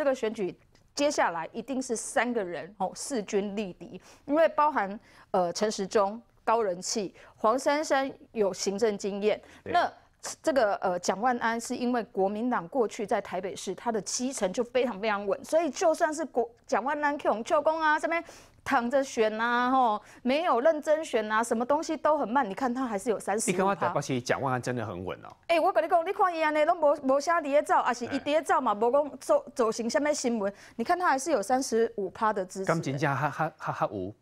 这个选举接下来一定是三个人哦，势均力敌，因为包含呃陈时中高人气，黄珊珊有行政经验，那这个呃蒋万安是因为国民党过去在台北市他的基层就非常非常稳，所以就算是国蒋万安去拱秋公啊，这边躺着选呐吼，没有认真选呐，什么东西都很慢。你看他还是有三。十。你跟我讲，其实蒋万安真的很稳哦。哎，我跟你讲，你看伊安尼都无无啥第一招，啊是一第一招嘛，无讲走走行虾米新闻。你看他还是有三十五趴的支撑。感情真哈哈哈哈五。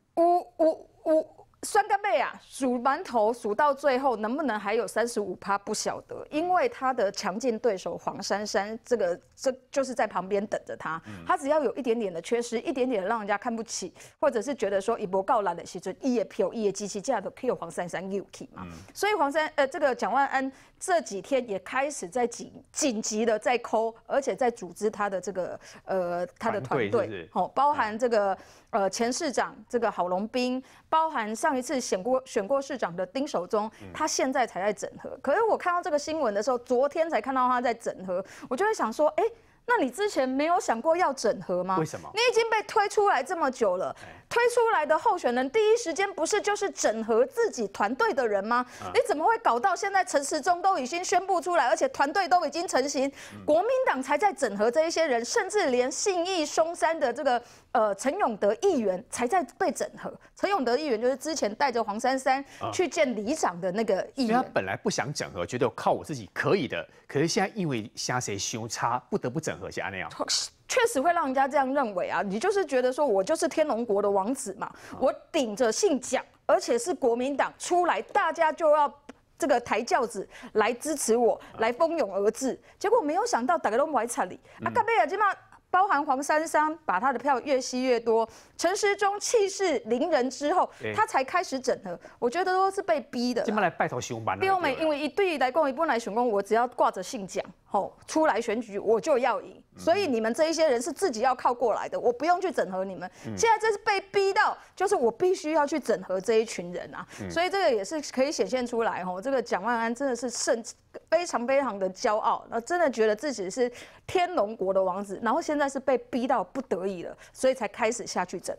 对啊，数馒头数到最后，能不能还有三十五趴不晓得？因为他的强劲对手黄珊珊，这个这就是在旁边等着他。他只要有一点点的缺失，一点点让人家看不起，或者是觉得说一波告冷的青春，一夜飘，一夜激情，这样都有黄珊珊 UK 嘛？所以黄珊呃，这个蒋万安这几天也开始在紧紧急的在抠，而且在组织他的这个呃他的团队，哦，包含这个呃前市长这个郝龙斌，包含上一次选。过选过市长的丁守中，他现在才在整合。可是我看到这个新闻的时候，昨天才看到他在整合，我就会想说：哎，那你之前没有想过要整合吗？为什么？你已经被推出来这么久了？推出来的候选人第一时间不是就是整合自己团队的人吗？你怎么会搞到现在？陈时中都已经宣布出来，而且团队都已经成型，国民党才在整合这一些人，甚至连信义、松山的这个呃陈永德议员才在被整合。陈永德议员就是之前带着黄珊珊去见李长的那个议员，他本来不想整合，觉得靠我自己可以的，可是现在因为虾谁凶差，不得不整合下那样。确实会让人家这样认为啊！你就是觉得说我就是天龙国的王子嘛，我顶着姓蒋，而且是国民党出来，大家就要这个抬轿子来支持我，来蜂拥而至。结果没有想到，大家都埋惨你。啊！阿卡贝亚今嘛包含黄珊珊，把他的票越吸越多，陈时中气势凌人之后，他才开始整合。我觉得都是被逼的。今嘛来拜托熊班了。因为因为一对来讲，一般来选公，我只要挂着姓蒋，吼，出来选举我就要赢。所以你们这一些人是自己要靠过来的，我不用去整合你们。现在这是被逼到，就是我必须要去整合这一群人啊。所以这个也是可以显现出来哦，这个蒋万安真的是甚非常非常的骄傲，那真的觉得自己是天龙国的王子，然后现在是被逼到不得已了，所以才开始下去整。